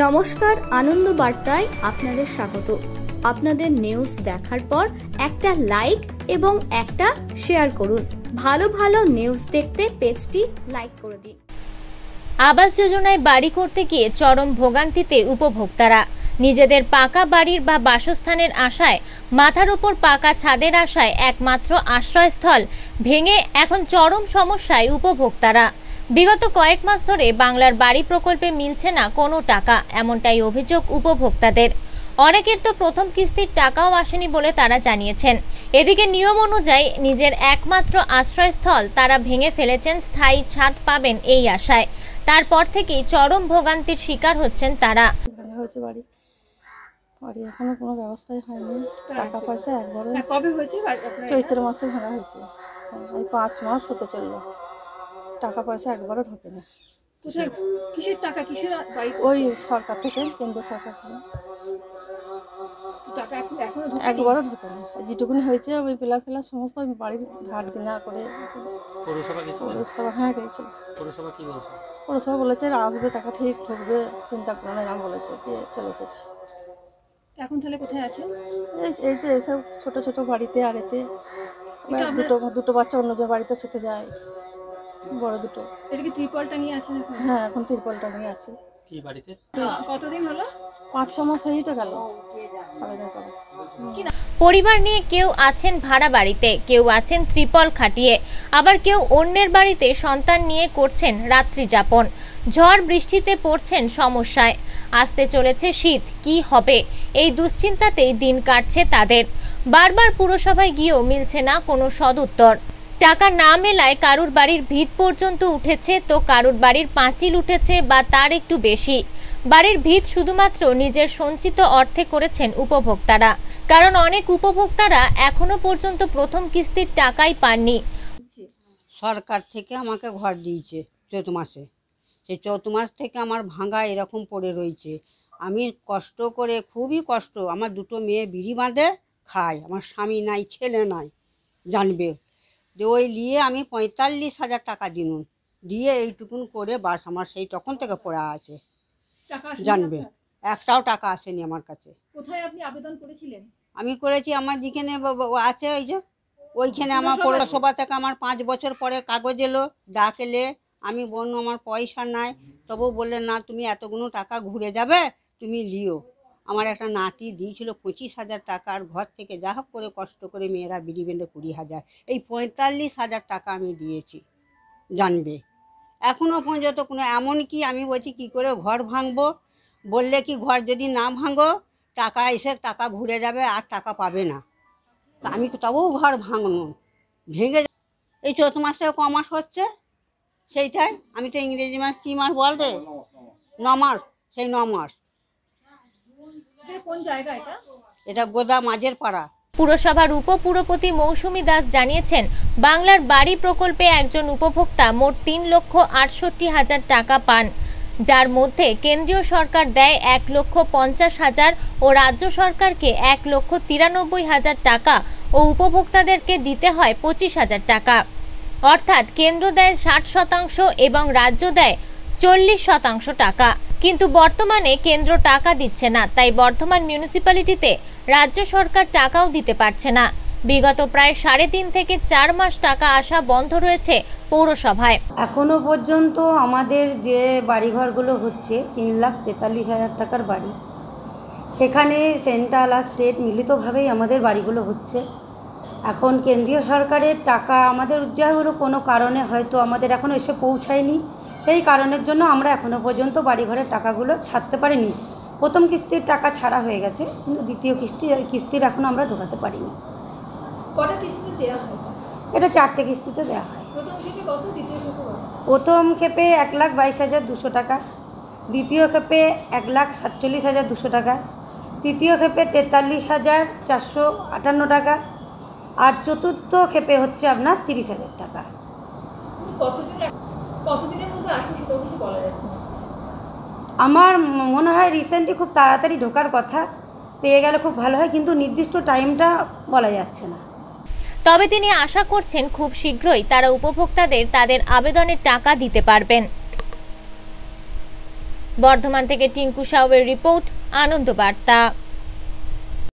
নমস্কার আনন্দ বার্তায় আপনাদের স্বাগত আপনাদের নিউজ দেখার পর একটা লাইক এবং একটা শেয়ার করুন ভালো ভালো নিউজ দেখতে পেজটি লাইক করে দিন আবাস যোজনায় বাড়ি করতে গিয়ে চরম ভোগান্তিতে উপভোক্তারা নিজেদের পাকা বাড়ির বা বাসস্থানের আশায় মাথার উপর পাকা ছাদের আশায় একমাত্র আশ্রয়স্থল ভেঙে এখন চরম সমস্যায় উপভোক্তারা বিগত কয়েক মাস ধরে বাংলার বাড়ি প্রকল্পে মিলছে না কোনো টাকা এমনটাই অভিযোগ উপভোক্তাদের অনেকের তো প্রথম কিস্তির টাকাও আসেনি বলে তারা জানিয়েছেন এদিকে নিয়ম অনুযায়ী নিজের একমাত্র আশ্রয়স্থল তারা ভেঙে ফেলেছেন স্থায়ী ছাদ পাবেন এই আশায় তারপর থেকেই চরম ভোগান্তির শিকার হচ্ছেন তারা হ্যাঁ, চৈত্র মাসে ভাঙা হয়েছে পাঁচ মাস হতে চললো টাকা পয়সা একবারও ঢোকে না কিসের কিসের টাকা কিসের ওই সরকার থেকে কেন্দ্র সরকার থেকে একবারও ঢোকে না যেটুকুনি হয়েছে ওই পিলার ফেলার সমস্ত ওই বাড়ির ধার দিনা করে পৌরসভা হ্যাঁ গেছে পৌরসভা কি বলছে পৌরসভা বলেছে আসবে টাকা ঠিক ঢুকবে চিন্তা করে না বলেছে দিয়ে চলে এসেছে এখন তাহলে কোথায় আছে এই তো এসব ছোট ছোট বাড়িতে আর এতে দুটো দুটো বাচ্চা অন্য বাড়িতে শুতে যায় বড় দুটো এটা কি ত্রিপল নিয়ে আছে হ্যাঁ এখন ত্রিপল নিয়ে আছে কি বাড়িতে কতদিন হলো পাঁচ ছ মাস হয়ে তো গেল আবেদন করো পরিবার নিয়ে কেউ আছেন ভাড়া বাড়িতে কেউ আছেন ত্রিপল খাটিয়ে আবার কেউ অন্যের বাড়িতে সন্তান নিয়ে করছেন রাত্রি যাপন ঝড় বৃষ্টিতে পড়ছেন সমস্যায় আসতে চলেছে শীত কি হবে এই দুশ্চিন্তাতেই দিন কাটছে তাদের বারবার পুরসভায় গিয়েও মিলছে না কোনো সদুত্তর টাকা না মেলায় কারুর বাড়ির ভিত পর্যন্ত উঠেছে তো কারুর বাড়ির পাঁচিল উঠেছে বা তার একটু বেশি বাড়ির ভিত শুধুমাত্র নিজের সঞ্চিত অর্থে করেছেন উপভোক্তারা কারণ অনেক উপভোক্তারা এখনো পর্যন্ত প্রথম কিস্তির টাকাই পাননি সরকার থেকে আমাকে ঘর দিয়েছে চৌত মাসে সেই চৌত মাস থেকে আমার ভাঙা এরকম পড়ে রয়েছে আমি কষ্ট করে খুবই কষ্ট আমার দুটো মেয়ে বিড়ি বাঁধে খায় আমার স্বামী নাই ছেলে নাই জানবে দিয়ে ওই নিয়ে আমি পঁয়তাল্লিশ হাজার টাকা দিনুন দিয়ে এইটুকুন করে বাস আমার সেই তখন থেকে পড়া আছে জানবে একটাও টাকা আসেনি আমার কাছে কোথায় আপনি আবেদন করেছিলেন আমি করেছি আমার যেখানে আছে ওই যে ওইখানে আমার পৌরসভা থেকে আমার পাঁচ বছর পরে কাগজ এলো ডাক এলে আমি বন্য আমার পয়সা নাই তবু বললেন না তুমি এতগুলো টাকা ঘুরে যাবে তুমি লিও আমার একটা নাতি দিয়েছিল পঁচিশ হাজার টাকার ঘর থেকে যা হোক করে কষ্ট করে মেয়েরা বিড়ি বেঁধে কুড়ি হাজার এই পঁয়তাল্লিশ হাজার টাকা আমি দিয়েছি জানবে এখনও পর্যন্ত কোনো এমন কি আমি বলছি কি করে ঘর ভাঙবো বললে কি ঘর যদি না ভাঙো টাকা এসে টাকা ঘুরে যাবে আর টাকা পাবে না আমি তবু ঘর ভাঙনো ভেঙে এই চৌথ মাস থেকে কমাস হচ্ছে সেইটাই আমি তো ইংরেজি মাস কী মাস বলতে নমাস সেই নমাস এটা গোদা মাঝের পাড়া পুরসভার উপপুরপতি মৌসুমি দাস জানিয়েছেন বাংলার বাড়ি প্রকল্পে একজন উপভোক্তা মোট তিন লক্ষ আটষট্টি হাজার টাকা পান যার মধ্যে কেন্দ্রীয় সরকার দেয় এক লক্ষ পঞ্চাশ হাজার ও রাজ্য সরকারকে এক লক্ষ তিরানব্বই হাজার টাকা ও উপভোক্তাদেরকে দিতে হয় পঁচিশ হাজার টাকা অর্থাৎ কেন্দ্র দেয় ষাট শতাংশ এবং রাজ্য দেয় চল্লিশ শতাংশ টাকা কিন্তু বর্তমানে কেন্দ্র টাকা দিচ্ছে না তাই বর্ধমান মিউনিসিপ্যালিটিতে রাজ্য সরকার টাকাও দিতে পারছে না বিগত প্রায় সাড়ে তিন থেকে চার মাস টাকা আসা বন্ধ রয়েছে পৌরসভায় এখনো পর্যন্ত আমাদের যে বাড়িঘরগুলো হচ্ছে তিন লাখ তেতাল্লিশ হাজার টাকার বাড়ি সেখানে সেন্ট্রাল আর স্টেট মিলিতভাবেই আমাদের বাড়িগুলো হচ্ছে এখন কেন্দ্রীয় সরকারের টাকা আমাদের যাই কোনো কারণে হয়তো আমাদের এখনও এসে পৌঁছায়নি সেই কারণের জন্য আমরা এখনও পর্যন্ত বাড়িঘরের টাকাগুলো ছাড়তে পারিনি প্রথম কিস্তির টাকা ছাড়া হয়ে গেছে কিন্তু দ্বিতীয় কিস্তি কিস্তির এখনও আমরা ঢোকাতে পারিনি কটা কিস্তি দেওয়া হয় এটা চারটে কিস্তিতে দেওয়া হয় প্রথম ক্ষেপে এক লাখ বাইশ হাজার দুশো টাকা দ্বিতীয় ক্ষেপে এক লাখ সাতচল্লিশ হাজার দুশো টাকা তৃতীয় ক্ষেপে তেতাল্লিশ হাজার চারশো আটান্ন টাকা আর চতুর্থ ক্ষেপে হচ্ছে আপনার তিরিশ হাজার টাকা কতদিন কতদিন আমার মনে হয় রিসেন্টলি খুব তাড়াতাড়ি ঢোকার কথা পেয়ে গেলে খুব ভালো হয় কিন্তু নির্দিষ্ট টাইমটা বলা যাচ্ছে না তবে তিনি আশা করছেন খুব শীঘ্রই তারা উপভোক্তাদের তাদের আবেদনের টাকা দিতে পারবেন বর্ধমান থেকে টিঙ্কু সাউয়ের রিপোর্ট আনন্দবার্তা